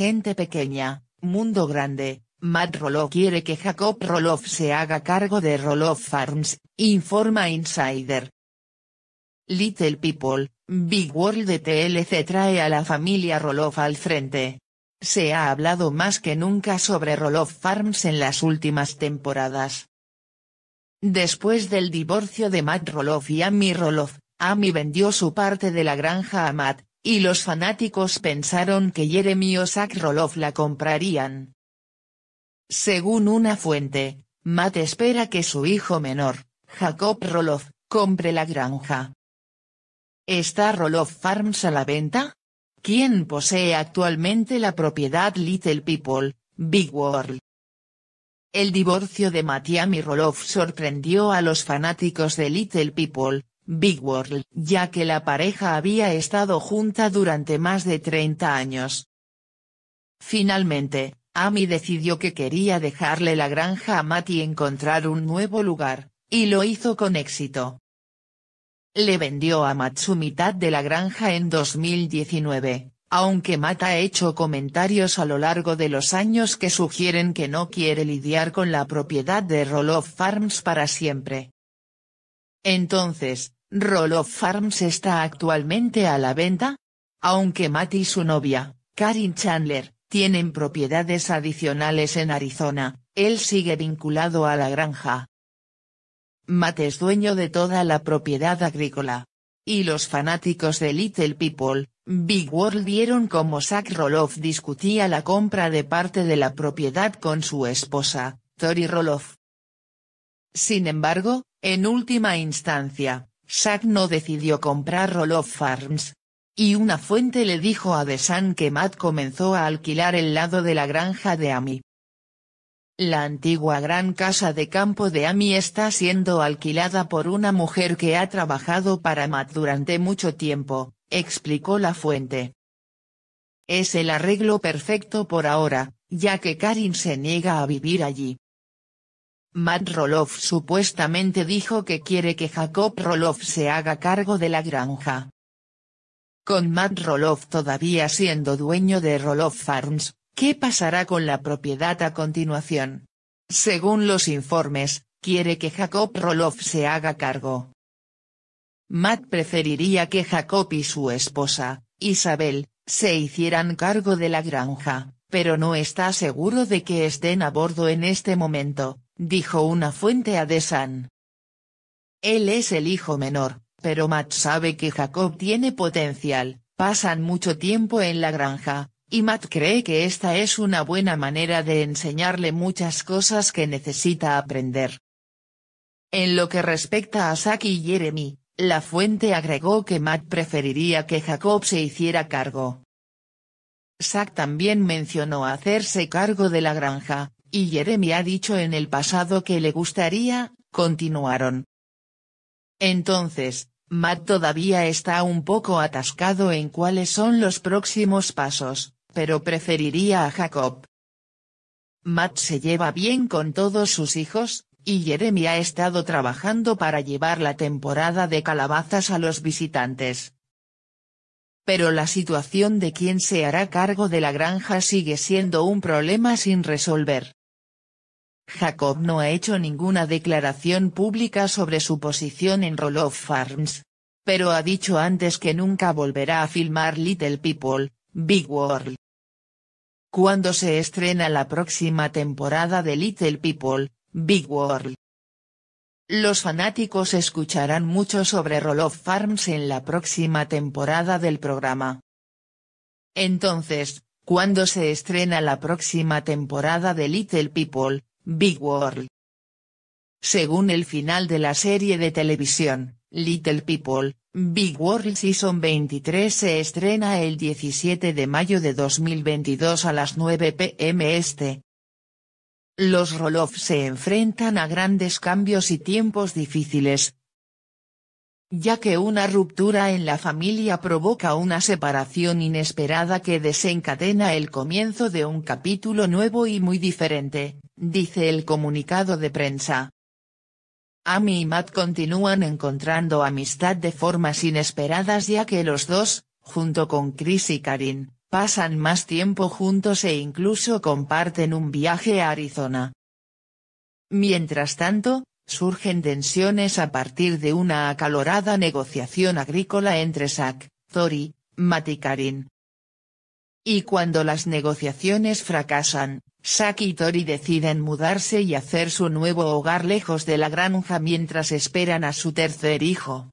Gente pequeña, mundo grande, Matt Roloff quiere que Jacob Roloff se haga cargo de Roloff Farms, informa Insider. Little People, Big World de TLC trae a la familia Roloff al frente. Se ha hablado más que nunca sobre Roloff Farms en las últimas temporadas. Después del divorcio de Matt Roloff y Amy Roloff, Amy vendió su parte de la granja a Matt, y los fanáticos pensaron que Jeremy o Zach Roloff la comprarían. Según una fuente, Matt espera que su hijo menor, Jacob Roloff, compre la granja. ¿Está Roloff Farms a la venta? ¿Quién posee actualmente la propiedad Little People, Big World? El divorcio de Matiami Roloff sorprendió a los fanáticos de Little People, Big World, ya que la pareja había estado junta durante más de 30 años. Finalmente, Amy decidió que quería dejarle la granja a Matt y encontrar un nuevo lugar, y lo hizo con éxito. Le vendió a Matt su mitad de la granja en 2019, aunque Matt ha hecho comentarios a lo largo de los años que sugieren que no quiere lidiar con la propiedad de Roloff Farms para siempre. Entonces, Roloff Farms está actualmente a la venta. Aunque Matt y su novia, Karin Chandler, tienen propiedades adicionales en Arizona, él sigue vinculado a la granja. Matt es dueño de toda la propiedad agrícola. Y los fanáticos de Little People, Big World vieron cómo Zach Roloff discutía la compra de parte de la propiedad con su esposa, Tori Roloff. Sin embargo, en última instancia, no decidió comprar Roloff Farms. Y una fuente le dijo a Desan que Matt comenzó a alquilar el lado de la granja de Amy. La antigua gran casa de campo de Amy está siendo alquilada por una mujer que ha trabajado para Matt durante mucho tiempo, explicó la fuente. Es el arreglo perfecto por ahora, ya que Karin se niega a vivir allí. Matt Roloff supuestamente dijo que quiere que Jacob Roloff se haga cargo de la granja. Con Matt Roloff todavía siendo dueño de Roloff Farms, ¿qué pasará con la propiedad a continuación? Según los informes, quiere que Jacob Roloff se haga cargo. Matt preferiría que Jacob y su esposa, Isabel, se hicieran cargo de la granja, pero no está seguro de que estén a bordo en este momento, dijo una fuente a Desan. Él es el hijo menor, pero Matt sabe que Jacob tiene potencial, pasan mucho tiempo en la granja, y Matt cree que esta es una buena manera de enseñarle muchas cosas que necesita aprender. En lo que respecta a Saki y Jeremy, la fuente agregó que Matt preferiría que Jacob se hiciera cargo. Zack también mencionó hacerse cargo de la granja, y Jeremy ha dicho en el pasado que le gustaría, continuaron. Entonces, Matt todavía está un poco atascado en cuáles son los próximos pasos, pero preferiría a Jacob. Matt se lleva bien con todos sus hijos, y Jeremy ha estado trabajando para llevar la temporada de calabazas a los visitantes. Pero la situación de quién se hará cargo de la granja sigue siendo un problema sin resolver. Jacob no ha hecho ninguna declaración pública sobre su posición en Roloff Farms. Pero ha dicho antes que nunca volverá a filmar Little People, Big World. ¿Cuándo se estrena la próxima temporada de Little People, Big World? Los fanáticos escucharán mucho sobre Roloff Farms en la próxima temporada del programa. Entonces, ¿cuándo se estrena la próxima temporada de Little People, Big World. Según el final de la serie de televisión, Little People, Big World Season 23 se estrena el 17 de mayo de 2022 a las 9 pm este. Los Roloff se enfrentan a grandes cambios y tiempos difíciles, ya que una ruptura en la familia provoca una separación inesperada que desencadena el comienzo de un capítulo nuevo y muy diferente, dice el comunicado de prensa. Amy y Matt continúan encontrando amistad de formas inesperadas ya que los dos, junto con Chris y Karin, pasan más tiempo juntos e incluso comparten un viaje a Arizona. Mientras tanto, surgen tensiones a partir de una acalorada negociación agrícola entre Zach, Tori, Matt y Karin, y cuando las negociaciones fracasan, Saki y Tori deciden mudarse y hacer su nuevo hogar lejos de la granja mientras esperan a su tercer hijo.